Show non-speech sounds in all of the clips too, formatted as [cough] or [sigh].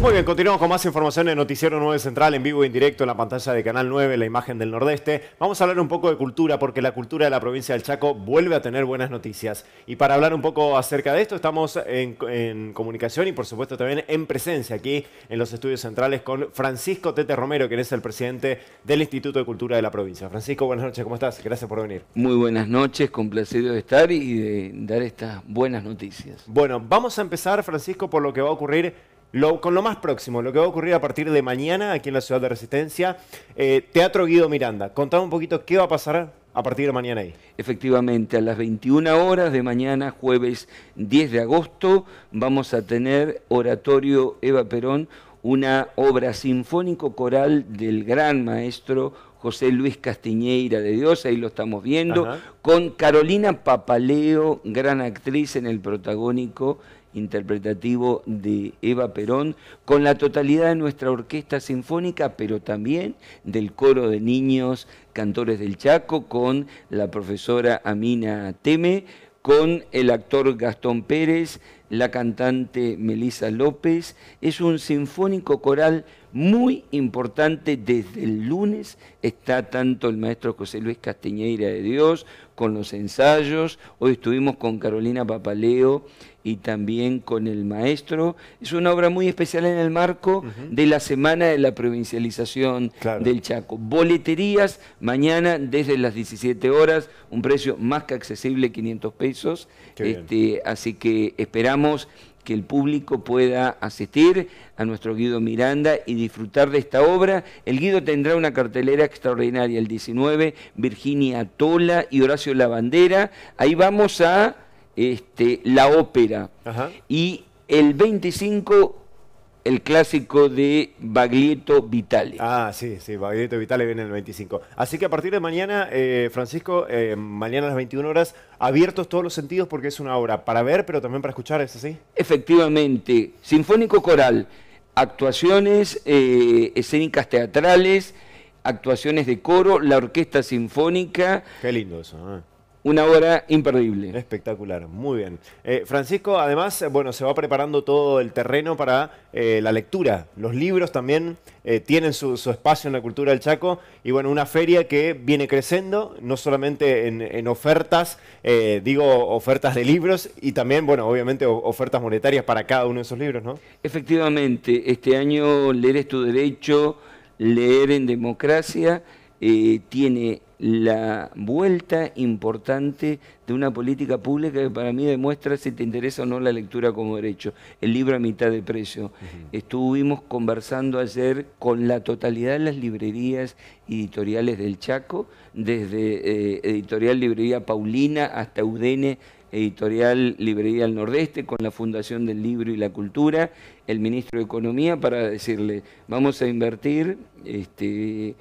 Muy bien, continuamos con más información en Noticiero 9 Central, en vivo y en directo en la pantalla de Canal 9, la imagen del Nordeste. Vamos a hablar un poco de cultura, porque la cultura de la provincia del Chaco vuelve a tener buenas noticias. Y para hablar un poco acerca de esto, estamos en, en comunicación y por supuesto también en presencia aquí en los estudios centrales con Francisco Tete Romero, quien es el presidente del Instituto de Cultura de la provincia. Francisco, buenas noches, ¿cómo estás? Gracias por venir. Muy buenas noches, complacido de estar y de dar estas buenas noticias. Bueno, vamos a empezar, Francisco, por lo que va a ocurrir con lo más próximo, lo que va a ocurrir a partir de mañana aquí en la ciudad de Resistencia, eh, Teatro Guido Miranda. Contame un poquito qué va a pasar a partir de mañana ahí. Efectivamente, a las 21 horas de mañana, jueves 10 de agosto, vamos a tener Oratorio Eva Perón, una obra sinfónico-coral del gran maestro José Luis Castiñeira de Dios, ahí lo estamos viendo, con Carolina Papaleo, gran actriz en el protagónico interpretativo de Eva Perón, con la totalidad de nuestra orquesta sinfónica, pero también del coro de niños cantores del Chaco, con la profesora Amina Teme, con el actor Gastón Pérez, la cantante Melisa López. Es un sinfónico coral muy importante. Desde el lunes está tanto el maestro José Luis Casteñeira de Dios con los ensayos. Hoy estuvimos con Carolina Papaleo y también con el maestro. Es una obra muy especial en el marco de la Semana de la Provincialización del Chaco. Boleterías mañana desde las 17 horas, un precio más que accesible, 500 pesos. Este, así que esperamos que el público pueda asistir a nuestro Guido Miranda y disfrutar de esta obra. El Guido tendrá una cartelera extraordinaria el 19, Virginia Tola y Horacio Lavandera. Ahí vamos a este, la ópera. Y el 25 el clásico de Baglietto Vitale. Ah, sí, sí, Baglietto Vitale viene el 25. Así que a partir de mañana, eh, Francisco, eh, mañana a las 21 horas, abiertos todos los sentidos porque es una obra para ver, pero también para escuchar, ¿es así? Efectivamente, Sinfónico Coral, actuaciones eh, escénicas teatrales, actuaciones de coro, la orquesta sinfónica. Qué lindo eso una hora imperdible. Espectacular, muy bien. Eh, Francisco, además, eh, bueno, se va preparando todo el terreno para eh, la lectura. Los libros también tienen su, espacio en la cultura del Chaco y bueno, una feria que viene creciendo, no solamente en, en ofertas, digo ofertas de libros y también, bueno, obviamente ofertas monetarias para cada uno de esos libros, ¿no? Efectivamente, este año Leer es tu derecho, Leer en democracia tiene la vuelta importante de una política pública que para mí demuestra si te interesa o no la lectura como derecho. El libro a mitad de precio. Estuvimos conversando ayer con la totalidad de las librerías editoriales del Chaco, desde eh, Editorial Librería Paulina hasta UDN Editorial Librería del Nordeste, con la Fundación del Libro y la Cultura, el ministro de Economía, para decirle, vamos a invertir este,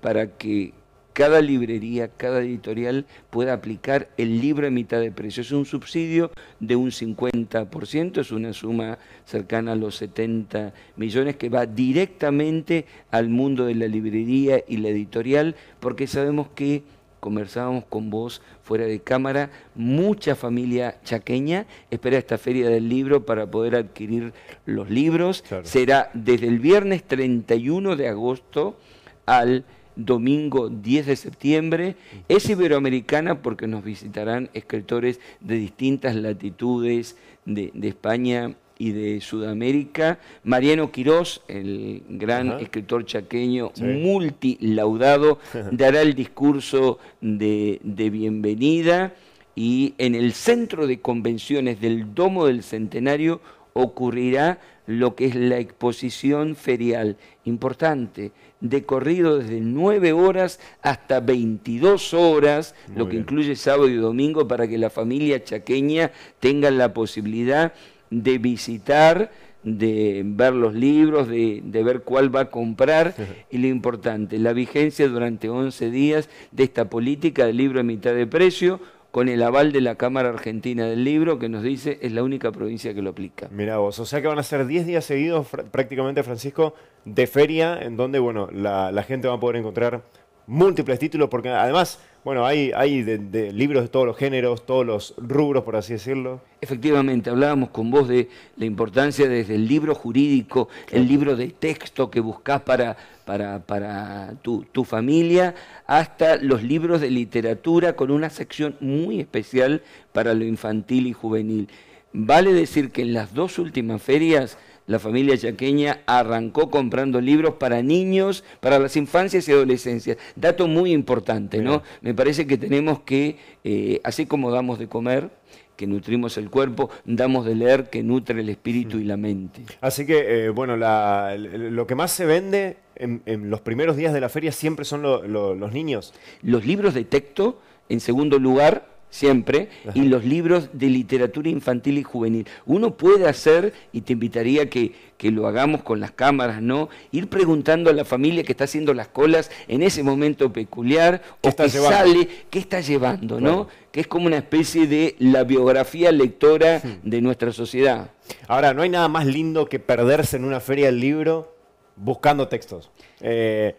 para que cada librería, cada editorial pueda aplicar el libro a mitad de precio. Es un subsidio de un 50%, es una suma cercana a los 70 millones que va directamente al mundo de la librería y la editorial, porque sabemos que conversábamos con vos fuera de cámara, mucha familia chaqueña espera esta feria del libro para poder adquirir los libros. Será desde el viernes 31 de agosto al domingo 10 de septiembre. Es iberoamericana porque nos visitarán escritores de distintas latitudes de, España y de Sudamérica. Mariano Quirós, el gran escritor chaqueño, multilaudado, [laughs] dará el discurso de bienvenida y en el centro de convenciones del Domo del Centenario ocurrirá lo que es la exposición ferial, importante, de corrido desde 9 horas hasta 22 horas, lo que incluye sábado y domingo, para que la familia chaqueña tenga la posibilidad de visitar, de ver los libros, de, ver cuál va a comprar, [laughs] y lo importante, la vigencia durante 11 días de esta política de libro a mitad de precio, con el aval de la Cámara Argentina del Libro, que nos dice es la única provincia que lo aplica. Mirá vos, o sea que van a ser 10 días seguidos prácticamente, Francisco, de feria, en donde bueno, la gente va a poder encontrar múltiples títulos, porque además, bueno, hay, hay de, libros de todos los géneros, todos los rubros, por así decirlo. Efectivamente, hablábamos con vos de la importancia desde el libro jurídico, el libro de texto que buscas para, para, tu, familia, hasta los libros de literatura con una sección muy especial para lo infantil y juvenil. Vale decir que en las dos últimas ferias la familia chaqueña arrancó comprando libros para niños, para las infancias y adolescencias. Dato muy importante, ¿no? Me parece que tenemos que, eh, así como damos de comer, que nutrimos el cuerpo, damos de leer que nutre el espíritu y la mente. Así que, eh, bueno, lo que más se vende en, los primeros días de la feria siempre son los niños. Los libros de texto, en segundo lugar, siempre, y los libros de literatura infantil y juvenil. Uno puede hacer, y te invitaría que, que lo hagamos con las cámaras, ¿no? Ir preguntando a la familia que está haciendo las colas en ese momento peculiar, o que sale, qué está llevando, ¿no? Que es como una especie de la biografía lectora de nuestra sociedad. Ahora, no hay nada más lindo que perderse en una feria del libro buscando textos. Eh,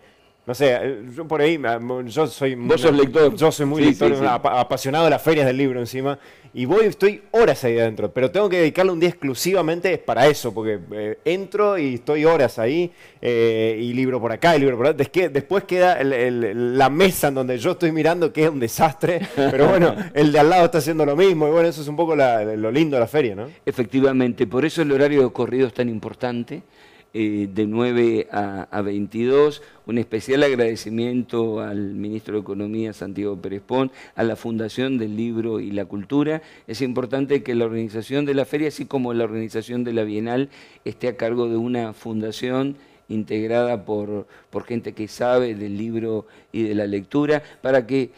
no sé, eh, yo por ahí, yo soy... Yo soy muy lector, apasionado de las ferias del libro encima. Y voy, estoy horas ahí adentro, pero tengo que dedicarle un día exclusivamente para eso, porque eh, entro y estoy horas ahí, eh, y libro por acá, y libro por acá. después queda la mesa en donde yo estoy mirando, que es un desastre, [laughs] pero bueno, el de al lado está haciendo lo mismo, y bueno, eso es un poco lo lindo de la feria, ¿no? Efectivamente, por eso el horario de corrido es tan importante eh, de 9 a, 22. Un especial agradecimiento al ministro de Economía, Santiago Pérez Pón, a la Fundación del Libro y la Cultura. Es importante que la organización de la feria, así como la organización de la Bienal, esté a cargo de una fundación integrada por, por gente que sabe del libro y de la lectura, para que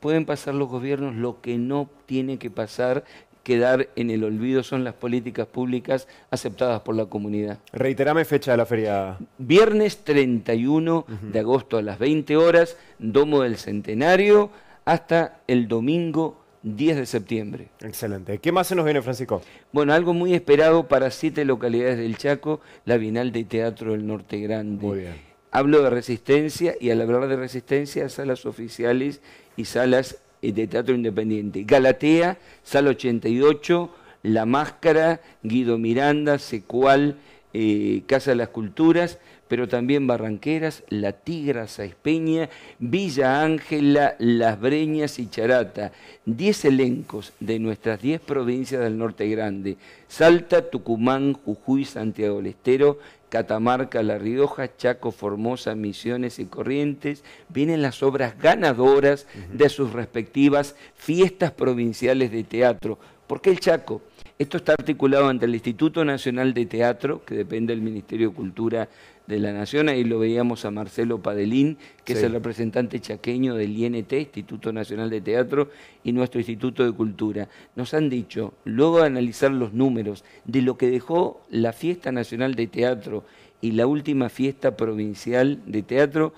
pueden pasar los gobiernos lo que no tiene que pasar, quedar en el olvido son las políticas públicas aceptadas por la comunidad. Reiterame fecha de la feria. Viernes 31 de agosto a las 20 horas, Domo del Centenario, hasta el domingo 10 de septiembre. Excelente. ¿Qué más se nos viene, Francisco? Bueno, algo muy esperado para siete localidades del Chaco, la Bienal de Teatro del Norte Grande. Muy bien. Hablo de resistencia y al hablar de resistencia, salas oficiales y salas de teatro independiente. Galatea, Sal 88, La Máscara, Guido Miranda, Secual, eh, Casa de las Culturas, pero también Barranqueras, La Tigra, Peña, Villa Ángela, Las Breñas y Charata. Diez elencos de nuestras diez provincias del Norte Grande. Salta, Tucumán, Jujuy, Santiago del Estero, Catamarca, La Rioja, Chaco, Formosa, Misiones y Corrientes, vienen las obras ganadoras de sus respectivas fiestas provinciales de teatro. ¿Por qué el Chaco? Esto está articulado ante el Instituto Nacional de Teatro, que depende del Ministerio de Cultura de la Nación, ahí lo veíamos a Marcelo Padelín, que es el representante chaqueño del INT, Instituto Nacional de Teatro, y nuestro Instituto de Cultura. Nos han dicho, luego de analizar los números de lo que dejó la Fiesta Nacional de Teatro y la última Fiesta Provincial de Teatro,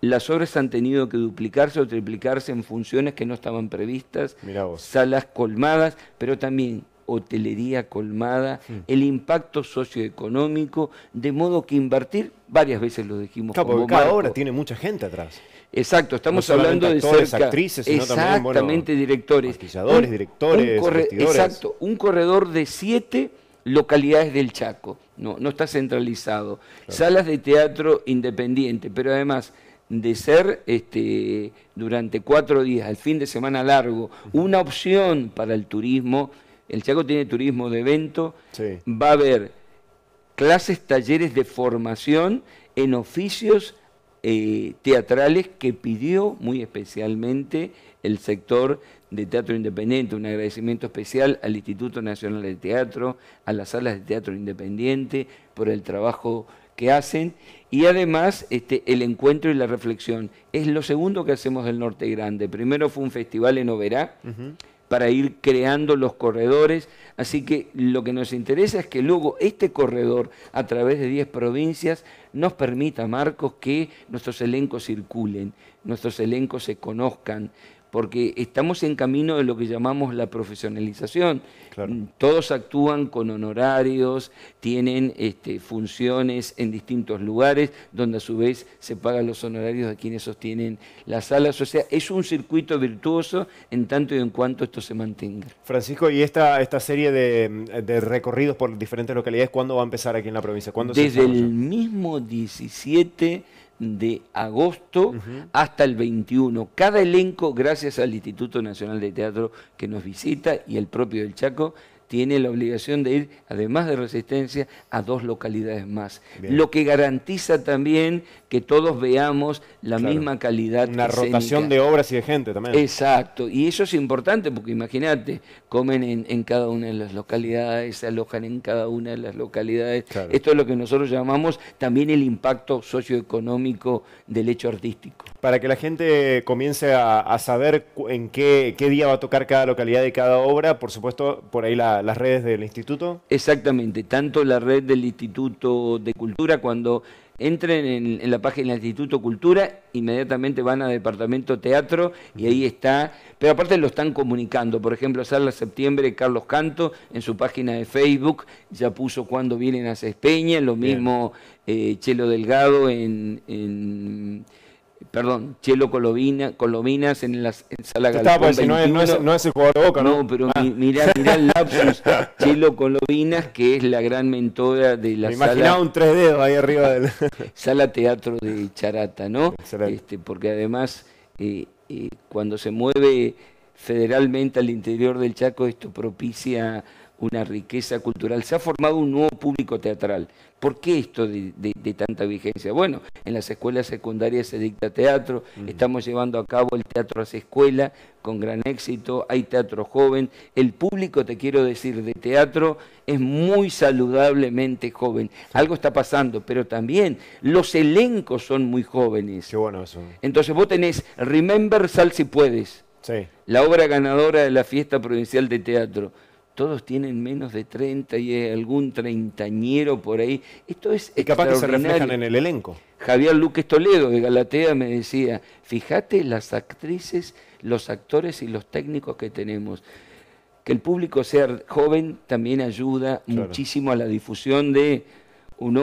las obras han tenido que duplicarse o triplicarse en funciones que no estaban previstas, salas colmadas, pero también hotelería colmada, el impacto socioeconómico, de modo que invertir, varias veces lo dijimos. Claro, cada tiene mucha gente atrás. Exacto, estamos hablando de actores, actrices, exactamente directores, directores, exacto, un corredor de siete localidades del Chaco, no, no está centralizado, salas de teatro independiente, pero además de ser este, durante cuatro días, al fin de semana largo, una opción para el turismo el Chaco tiene turismo de evento, va a haber clases, talleres de formación en oficios eh, teatrales que pidió muy especialmente el sector de teatro independiente. Un agradecimiento especial al Instituto Nacional de Teatro, a las salas de teatro independiente por el trabajo que hacen y además este, el encuentro y la reflexión. Es lo segundo que hacemos del Norte Grande. Primero fue un festival en Oberá para ir creando los corredores. Así que lo que nos interesa es que luego este corredor, a través de 10 provincias, nos permita, Marcos, que nuestros elencos circulen, nuestros elencos se conozcan, porque estamos en camino de lo que llamamos la profesionalización. Todos actúan con honorarios, tienen este, funciones en distintos lugares, donde a su vez se pagan los honorarios de quienes sostienen las salas. O sea, es un circuito virtuoso en tanto y en cuanto esto se mantenga. Francisco, ¿y esta, esta serie de, recorridos por diferentes localidades, cuándo va a empezar aquí en la provincia? ¿Cuándo Desde el mismo 17 de agosto hasta el 21. Cada elenco, gracias al Instituto Nacional de Teatro que nos visita y el propio del Chaco, tiene la obligación de ir, además de Resistencia, a dos localidades más. Lo que garantiza también que todos veamos la misma calidad. Una rotación de obras y de gente también. Exacto, y eso es importante porque imagínate, comen en, cada una de las localidades, se alojan en cada una de las localidades. Esto es lo que nosotros llamamos también el impacto socioeconómico del hecho artístico. Para que la gente comience a, saber en qué, qué día va a tocar cada localidad y cada obra, por supuesto, por ahí la, las redes del instituto? Exactamente, tanto la red del Instituto de Cultura, cuando entren en, la página del Instituto Cultura, inmediatamente van a Departamento Teatro y ahí está, pero aparte lo están comunicando, por ejemplo, Sala Septiembre, Carlos Canto, en su página de Facebook, ya puso cuando vienen a Cespeña, lo mismo eh, Chelo Delgado en perdón, Chelo Colobinas Colominas en la sala Galpón. Pues, si no, es, no, es, no, es, el jugador de Boca, ¿no? pero mirá, el lapsus. [laughs] Chelo Colobinas, que es la gran mentora de la Me Imaginaba un tres dedos ahí arriba del. [laughs] sala Teatro de Charata, ¿no? Este, porque además, eh, eh, cuando se mueve federalmente al interior del Chaco, esto propicia una riqueza cultural, se ha formado un nuevo público teatral. ¿Por qué esto de, tanta vigencia? Bueno, en las escuelas secundarias se dicta teatro, mm. estamos llevando a cabo el teatro a su escuela con gran éxito, hay teatro joven, el público, te quiero decir, de teatro es muy saludablemente joven. Algo está pasando, pero también los elencos son muy jóvenes. Qué bueno eso. Entonces vos tenés Remember Sal si puedes. La obra ganadora de la fiesta provincial de teatro todos tienen menos de 30 y algún treintañero por ahí. Esto es capaz que se reflejan en el elenco. Javier Luque Toledo de Galatea me decía, fíjate las actrices, los actores y los técnicos que tenemos. Que el público sea joven también ayuda muchísimo a la difusión de una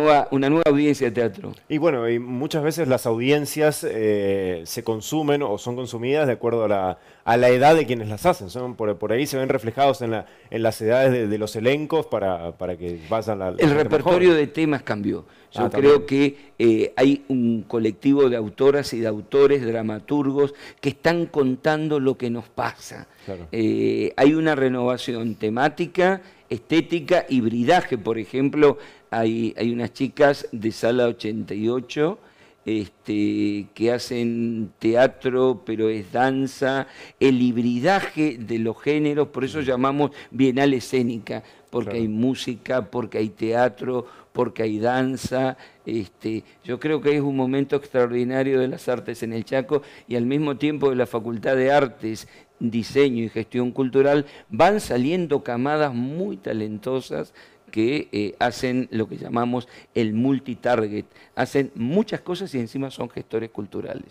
nueva, audiencia de teatro. Y bueno, muchas veces las audiencias eh, se consumen o son consumidas de acuerdo a la, a la edad de quienes las hacen. Son, por, ahí se ven reflejados en, en las edades de, los elencos para, que vayan al. El repertorio de temas cambió. Ah, Yo creo que eh, hay un colectivo de autoras y de autores, dramaturgos, que están contando lo que nos pasa. Eh, hay una renovación temática estética hibridaje por ejemplo, hay, hay unas chicas de sala 88 este, que hacen teatro, pero es danza, el hibridaje de los géneros, por eso mm. llamamos Bienal Escénica, porque hay música, porque hay teatro, porque hay danza. Este, yo creo que es un momento extraordinario de las artes en el Chaco y al mismo tiempo de la Facultad de Artes, Diseño y Gestión Cultural van saliendo camadas muy talentosas que eh, hacen lo que llamamos el multitarget. Hacen muchas cosas y encima son gestores culturales.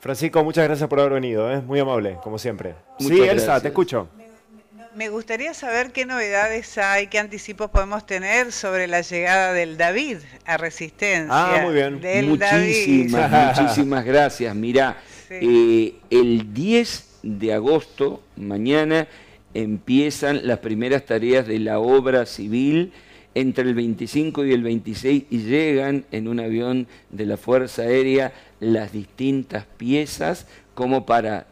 Francisco, muchas gracias por haber venido, es ¿eh? muy amable, como siempre. sí, Elsa, te escucho. Me gustaría saber qué novedades hay, qué anticipos podemos tener sobre la llegada del David a Resistencia. Ah, muy bien. muchísimas, [laughs] muchísimas gracias. Mirá, eh, el 10 de agosto, mañana, empiezan las primeras tareas de la obra civil entre el 25 y el 26 y llegan en un avión de la Fuerza Aérea las distintas piezas como para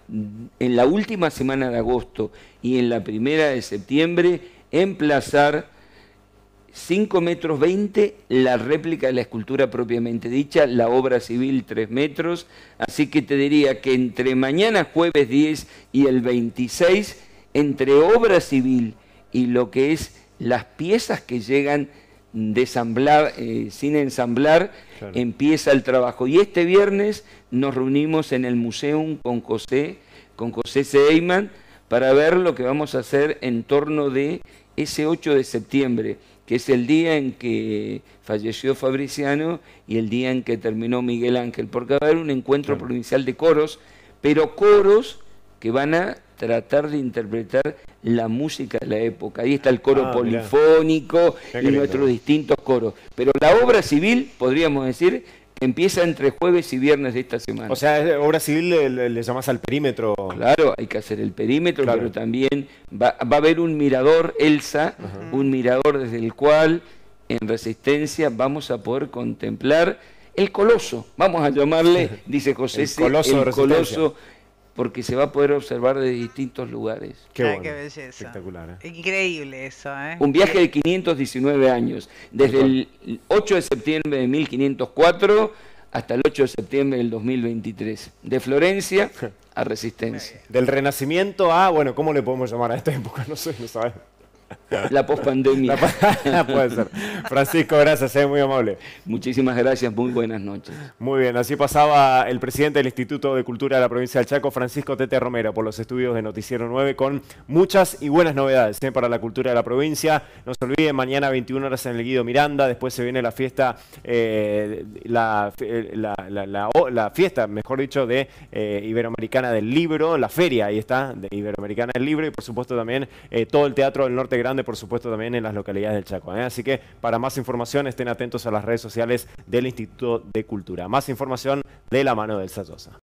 en la última semana de agosto y en la primera de septiembre emplazar 5 metros 20 la réplica de la escultura propiamente dicha, la obra civil 3 metros, así que te diría que entre mañana jueves 10 y el 26, entre obra civil y lo que es las piezas que llegan eh, sin ensamblar, empieza el trabajo. Y este viernes nos reunimos en el Museo con José, con José Seyman, para ver lo que vamos a hacer en torno de ese 8 de septiembre, que es el día en que falleció Fabriciano y el día en que terminó Miguel Ángel, porque va a haber un encuentro provincial de coros, pero coros que van a tratar de interpretar la música de la época. Ahí está el coro ah, polifónico y nuestros distintos coros. Pero la obra civil, podríamos decir, empieza entre jueves y viernes de esta semana. O sea, obra civil le, llamás llamas al perímetro. Claro, hay que hacer el perímetro, pero también va, a haber un mirador, Elsa, un mirador desde el cual en resistencia vamos a poder contemplar el coloso, vamos a llamarle, [laughs] dice José, el coloso, el coloso porque se va a poder observar de distintos lugares. Qué, ah, bueno. belleza. Espectacular. ¿eh? Increíble eso. ¿eh? Un viaje de 519 años, desde el 8 de septiembre de 1504 hasta el 8 de septiembre del 2023, de Florencia [laughs] a Resistencia. Del Renacimiento a, bueno, ¿cómo le podemos llamar a esta época? [laughs] No sé, no sabemos. La pospandemia. [laughs] puede ser. Francisco, gracias, es eh, muy amable. Muchísimas gracias, muy buenas noches. Muy bien, así pasaba el presidente del Instituto de Cultura de la provincia del Chaco, Francisco Tete Romero, por los estudios de Noticiero 9, con muchas y buenas novedades eh, para la cultura de la provincia. No se olviden, mañana 21 horas en el Guido Miranda, después se viene la fiesta, eh, la, fiesta, mejor dicho, de Iberoamericana del Libro, la feria, ahí está, de Iberoamericana del Libro, y por supuesto también todo el Teatro del Norte grande, por supuesto, también en las localidades del Chaco. ¿eh? Así que para más información estén atentos a las redes sociales del Instituto de Cultura. Más información de la mano del Sayosa.